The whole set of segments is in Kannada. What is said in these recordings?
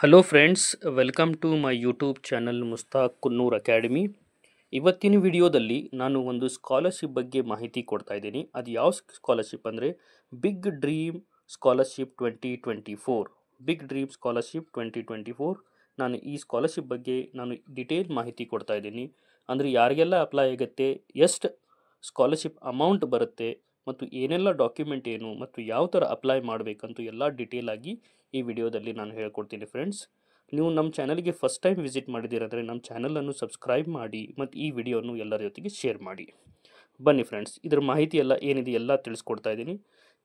hello friends welcome to my YouTube channel Mushtaq Kunnur Academy ಇವತ್ತಿನ ವಿಡಿಯೋದಲ್ಲಿ ನಾನು ಒಂದು ಸ್ಕಾಲರ್ಶಿಪ್ ಬಗ್ಗೆ ಮಾಹಿತಿ ಕೊಡ್ತಾ ಇದ್ದೀನಿ ಅದು ಯಾವ ಸ್ಕಾಲರ್ಶಿಪ್ ಅಂದರೆ Big Dream scholarship twenty twenty four Big Dream scholarship twenty twenty four ನಾನು ಈ ಸ್ಕಾಲರ್ಶಿಪ್ ಬಗ್ಗೆ ನಾನು ಡಿಟೇಲ್ ಮಾಹಿತಿ ಕೊಡ್ತಾ ಇದ್ದೀನಿ ಅಂದರೆ ಯಾರಿಗೆಲ್ಲ ಅಪ್ಲೈ ಆಗುತ್ತೆ ಎಷ್ಟು ಸ್ಕಾಲರ್ಶಿಪ್ ಅಮೌಂಟ್ ಬರುತ್ತೆ ಮತ್ತು ಏನೆಲ್ಲ ಡಾಕ್ಯುಮೆಂಟ್ ಏನು ಮತ್ತು ಯಾವ ಥರ ಅಪ್ಲೈ ಮಾಡಬೇಕಂತೂ ಎಲ್ಲ ಡಿಟೇಲಾಗಿ ಈ ವಿಡಿಯೋದಲ್ಲಿ ನಾನು ಹೇಳ್ಕೊಡ್ತೀನಿ ಫ್ರೆಂಡ್ಸ್ ನೀವು ನಮ್ಮ ಚಾನಲ್ಗೆ ಫಸ್ಟ್ ಟೈಮ್ ವಿಸಿಟ್ ಮಾಡಿದ್ದೀರಂದರೆ ನಮ್ಮ ಚಾನಲನ್ನು ಸಬ್ಸ್ಕ್ರೈಬ್ ಮಾಡಿ ಮತ್ತು ಈ ವಿಡಿಯೋನು ಎಲ್ಲರ ಜೊತೆಗೆ ಶೇರ್ ಮಾಡಿ ಬನ್ನಿ ಫ್ರೆಂಡ್ಸ್ ಇದರ ಮಾಹಿತಿ ಎಲ್ಲ ಏನಿದೆ ಎಲ್ಲ ತಿಳಿಸ್ಕೊಡ್ತಾ ಇದ್ದೀನಿ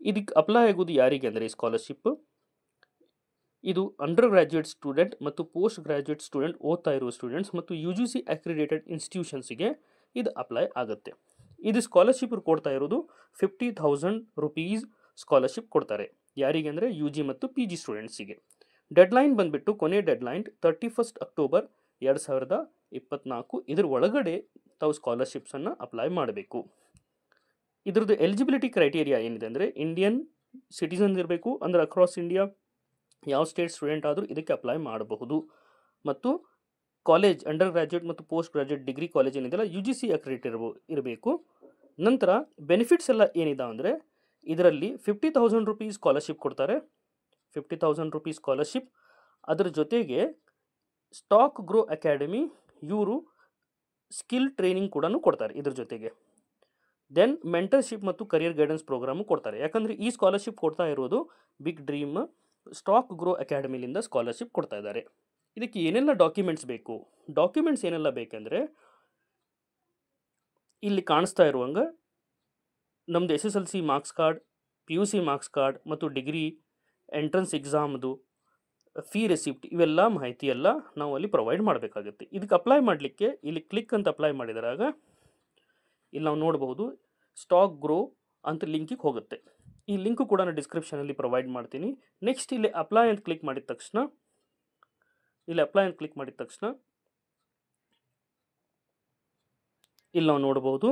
ಇದಕ್ಕೆ ಅಪ್ಲೈ ಆಗೋದು ಯಾರಿಗೆ ಅಂದರೆ ಸ್ಕಾಲರ್ಶಿಪ್ ಇದು ಅಂಡರ್ ಗ್ರ್ಯಾಜುಯೇಟ್ ಸ್ಟೂಡೆಂಟ್ ಮತ್ತು ಪೋಸ್ಟ್ ಗ್ರ್ಯಾಜುಯೇಟ್ ಸ್ಟೂಡೆಂಟ್ ಓದ್ತಾ ಇರುವ ಸ್ಟೂಡೆಂಟ್ಸ್ ಮತ್ತು ಯು ಜಿ ಸಿ ಅಕ್ರಿಡೇಟೆಡ್ ಇನ್ಸ್ಟಿಟ್ಯೂಷನ್ಸಿಗೆ ಇದು ಅಪ್ಲೈ ಆಗುತ್ತೆ ಇದು ಸ್ಕಾಲರ್ಶಿಪ್ ಕೊಡ್ತಾ ಇರೋದು ಫಿಫ್ಟಿ ಥೌಸಂಡ್ ರುಪೀಸ್ ಸ್ಕಾಲರ್ಶಿಪ್ ಕೊಡ್ತಾರೆ ಯಾರಿಗೆ ಅಂದರೆ ಯು ಜಿ ಮತ್ತು ಪಿ ಜಿ ಸ್ಟೂಡೆಂಟ್ಸಿಗೆ ಡೆಡ್ಲೈನ್ ಬಂದುಬಿಟ್ಟು ಕೊನೆ ಡೆಡ್ಲೈನ್ ತರ್ಟಿ ಫಸ್ಟ್ ಅಕ್ಟೋಬರ್ ಎರಡು ಸಾವಿರದ ಇಪ್ಪತ್ನಾಲ್ಕು ಇದ್ರ ಒಳಗಡೆ ತಾವು ಸ್ಕಾಲರ್ಶಿಪ್ಸನ್ನು ಅಪ್ಲೈ ಮಾಡಬೇಕು ಇದ್ರದ್ದು ಎಲಿಜಿಬಿಲಿಟಿ ಕ್ರೈಟೀರಿಯಾ ಏನಿದೆ ಅಂದರೆ ಇಂಡಿಯನ್ ಸಿಟಿಸನ್ ಇರಬೇಕು ಅಂದರೆ ಅಕ್ರಾಸ್ ಇಂಡಿಯಾ ಯಾವ ಸ್ಟೇಟ್ ಸ್ಟೂಡೆಂಟ್ ಆದರೂ ಇದಕ್ಕೆ ಅಪ್ಲೈ ಮಾಡಬಹುದು ಮತ್ತು ಕಾಲೇಜ್ ಅಂಡರ್ ಗ್ರ್ಯಾಜುಯೇಟ್ ಮತ್ತು ಪೋಸ್ಟ್ ಗ್ರ್ಯಾಜುಯೇಟ್ ಡಿಗ್ರಿ ಕಾಲೇಜ್ ಏನಿದೆಲ್ಲ ಯು ಜಿ ಸಿ ಅಕ್ರೆಡಿಟ್ ಇರಬೇಕು ನಂತರ ಬೆನಿಫಿಟ್ಸ್ ಎಲ್ಲ ಏನಿದೆ ಅಂದರೆ ಇದರಲ್ಲಿ ಫಿಫ್ಟಿ ತೌಸಂಡ್ ರುಪೀಸ್ ಸ್ಕಾಲರ್ಶಿಪ್ ಕೊಡ್ತಾರೆ ಫಿಫ್ಟಿ ತೌಸಂಡ್ ರುಪೀಸ್ ಸ್ಕಾಲರ್ಶಿಪ್ ಅದರ ಜೊತೆಗೆ ಸ್ಟಾಕ್ ಗ್ರೋ ಅಕಾಡೆಮಿ ಇವರು ಸ್ಕಿಲ್ ಟ್ರೈನಿಂಗ್ ಕೂಡ ಕೊಡ್ತಾರೆ ಇದ್ರ ಜೊತೆಗೆ ದೆನ್ ಮೆಂಟರ್ಶಿಪ್ ಮತ್ತು ಕರಿಯರ್ ಗೈಡೆನ್ಸ್ ಪ್ರೋಗ್ರಾಮು ಕೊಡ್ತಾರೆ ಯಾಕಂದರೆ ಈ ಸ್ಕಾಲರ್ಶಿಪ್ ಕೊಡ್ತಾ ಇರೋದು ಬಿಗ್ ಡ್ರೀಮ್ ಸ್ಟಾಕ್ ಗ್ರೋ ಅಕಾಡೆಮಿಲಿಂದ ಸ್ಕಾಲರ್ಶಿಪ್ ಕೊಡ್ತಾ ಇದ್ದಾರೆ ಇದಕ್ಕೆ ಏನೆಲ್ಲ ಡಾಕ್ಯುಮೆಂಟ್ಸ್ ಬೇಕು ಡಾಕ್ಯುಮೆಂಟ್ಸ್ ಏನೆಲ್ಲ ಬೇಕೆಂದರೆ ಇಲ್ಲಿ ಕಾಣಿಸ್ತಾ ಇರುವಂಗೆ ನಮ್ಮದು S S L C marks card P U C marks card ಮತ್ತು ಡಿಗ್ರಿ ಎಂಟ್ರೆನ್ಸ್ ಎಕ್ಸಾಮ್ದು ಫೀ ರೆಸಿಪ್ಟ್ ಇವೆಲ್ಲ ಮಾಹಿತಿಯೆಲ್ಲ ನಾವು ಅಲ್ಲಿ ಪ್ರೊವೈಡ್ ಮಾಡಬೇಕಾಗುತ್ತೆ ಇದಕ್ಕೆ ಅಪ್ಲೈ ಮಾಡಲಿಕ್ಕೆ ಇಲ್ಲಿ ಕ್ಲಿಕ್ ಅಂತ ಅಪ್ಲೈ ಮಾಡಿದಾಗ ಇಲ್ಲಿ ನಾವು ನೋಡಬಹುದು ಸ್ಟಾಕ್ ಗ್ರೋ ಅಂತ ಲಿಂಕಿಗೆ ಹೋಗುತ್ತೆ ಈ ಲಿಂಕು ಕೂಡ ನಾನು ಡಿಸ್ಕ್ರಿಪ್ಷನಲ್ಲಿ ಪ್ರೊವೈಡ್ ಮಾಡ್ತೀನಿ ನೆಕ್ಸ್ಟ್ ಇಲ್ಲಿ ಅಪ್ಲೈ ಅಂತ ಕ್ಲಿಕ್ ಮಾಡಿದ ತಕ್ಷಣ ಇಲ್ಲಿ ಅಪ್ಲೈ ಅಂತ ಕ್ಲಿಕ್ ಮಾಡಿದ ತಕ್ಷಣ ಇಲ್ಲಿ ನಾವು ನೋಡಬಹುದು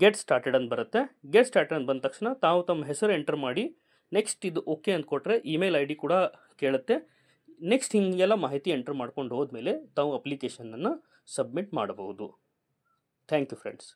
ಗೆಟ್ ಸ್ಟಾರ್ಟೆಡ್ ಅಂತ ಬರುತ್ತೆ ಗೆಟ್ ಸ್ಟಾರ್ಟೆಡ್ ಅಂತ ಬಂದ ತಕ್ಷಣ ತಾವು ತಮ್ಮ ಹೆಸರು ಎಂಟರ್ ಮಾಡಿ ನೆಕ್ಸ್ಟ್ ಇದು ಓಕೆ ಅಂತ ಕೊಟ್ಟರೆ ಇಮೇಲ್ ಐ ಡಿ ಕೂಡ ಕೇಳುತ್ತೆ ನೆಕ್ಸ್ಟ್ ಹಿಂಗೆಲ್ಲ ಮಾಹಿತಿ ಎಂಟರ್ ಮಾಡ್ಕೊಂಡು ಹೋದ್ಮೇಲೆ ತಾವು ಅಪ್ಲಿಕೇಶನನ್ನು ಸಬ್ಮಿಟ್ ಮಾಡಬಹುದು ಥ್ಯಾಂಕ್ ಯು ಫ್ರೆಂಡ್ಸ್